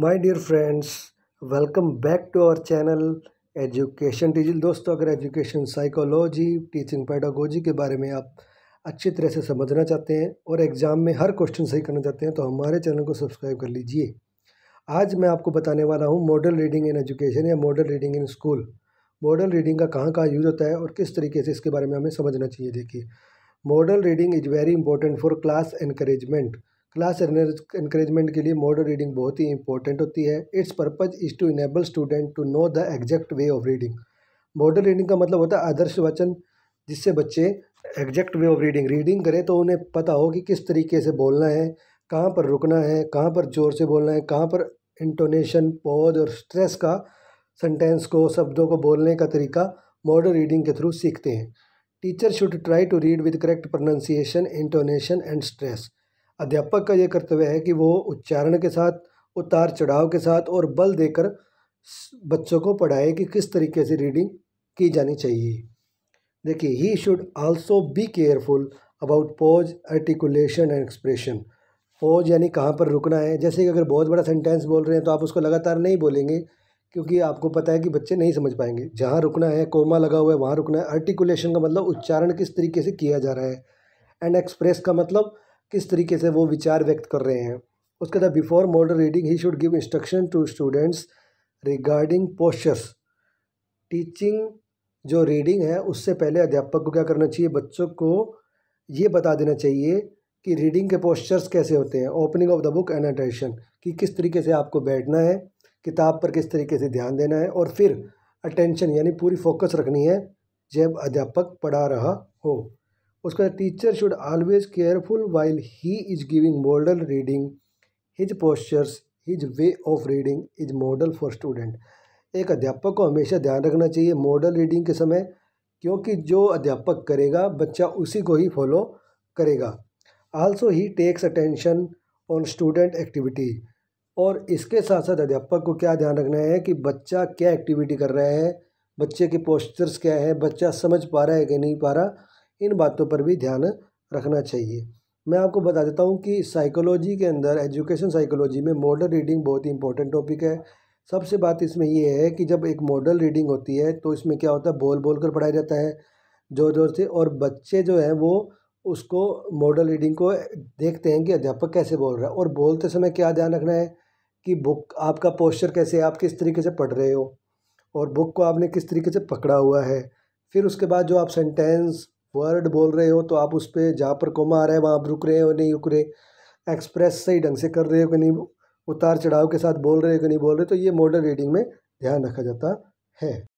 my dear friends welcome back to our channel education टीजिल दोस्तों अगर एजुकेशन साइकोलॉजी टीचिंग पैडागोजी के बारे में आप अच्छी तरह से समझना चाहते हैं और एग्ज़ाम में हर क्वेश्चन सही करना चाहते हैं तो हमारे चैनल को सब्सक्राइब कर लीजिए आज मैं आपको बताने वाला हूँ मॉडल रीडिंग इन एजुकेशन या model reading in school model reading का कहाँ कहाँ यूज़ होता है और किस तरीके से इसके बारे में हमें समझना चाहिए देखिए model reading is very important for class encouragement class encouragement के लिए मॉडल रीडिंग बहुत ही इंपॉर्टेंट होती है it's purpose is to enable student to know the exact way of reading model reading का मतलब होता है आदर्श वचन जिससे बच्चे exact way of reading reading करें तो उन्हें पता हो कि किस तरीके से बोलना है कहाँ पर रुकना है कहाँ पर ज़ोर से बोलना है कहाँ पर इंटोनेशन पौध और स्ट्रेस का सेंटेंस को शब्दों को बोलने का तरीका मॉडल रीडिंग के थ्रू सीखते हैं teacher should try to read with correct pronunciation intonation and stress अध्यापक का ये कर्तव्य है कि वो उच्चारण के साथ उतार चढ़ाव के साथ और बल देकर बच्चों को पढ़ाए कि किस तरीके से रीडिंग की जानी चाहिए देखिए he should also be careful about pause articulation and expression pause यानी कहाँ पर रुकना है जैसे कि अगर बहुत बड़ा सेंटेंस बोल रहे हैं तो आप उसको लगातार नहीं बोलेंगे क्योंकि आपको पता है कि बच्चे नहीं समझ पाएंगे जहाँ रुकना है कोमा लगा हुआ है वहाँ रुकना है आर्टिकुलेशन का मतलब उच्चारण किस तरीके से किया जा रहा है एंड एक्सप्रेस का मतलब किस तरीके से वो विचार व्यक्त कर रहे हैं उसके बाद before model reading he should give instruction to students regarding postures teaching जो रीडिंग है उससे पहले अध्यापक को क्या करना चाहिए बच्चों को ये बता देना चाहिए कि रीडिंग के पोस्चर्स कैसे होते हैं opening of the book and कि किस तरीके से आपको बैठना है किताब पर किस तरीके से ध्यान देना है और फिर अटेंशन यानी पूरी फोकस रखनी है जब अध्यापक पढ़ा रहा हो उसका teacher should always careful while he is giving model reading his postures his way of reading is model for student एक अध्यापक को हमेशा ध्यान रखना चाहिए मॉडल रीडिंग के समय क्योंकि जो अध्यापक करेगा बच्चा उसी को ही फॉलो करेगा also he takes attention on student activity और इसके साथ साथ अध्यापक को क्या ध्यान रखना है कि बच्चा क्या एक्टिविटी कर रहा है बच्चे के पोस्चर्स क्या है बच्चा समझ पा रहा है कि नहीं पा रहा इन बातों पर भी ध्यान रखना चाहिए मैं आपको बता देता हूँ कि साइकोलॉजी के अंदर एजुकेशन साइकोलॉजी में मॉडल रीडिंग बहुत ही इंपॉर्टेंट टॉपिक है सबसे बात इसमें यह है कि जब एक मॉडल रीडिंग होती है तो इसमें क्या होता है बोल बोल कर पढ़ाया जाता है जोर जोर से और बच्चे जो हैं वो उसको मॉडल रीडिंग को देखते हैं कि अध्यापक कैसे बोल रहा है और बोलते समय क्या ध्यान रखना है कि बुक आपका पोस्चर कैसे है आप किस तरीके से पढ़ रहे हो और बुक को आपने किस तरीके से पकड़ा हुआ है फिर उसके बाद जो आप सेंटेंस वर्ड बोल रहे हो तो आप उस पर जहाँ पर कोमा आ रहा है वहाँ आप रुक रहे हो नहीं रुक रहे एक्सप्रेस सही ढंग से कर रहे हो कि नहीं उतार चढ़ाव के साथ बोल रहे हो कि नहीं बोल रहे तो ये मॉडल रीडिंग में ध्यान रखा जाता है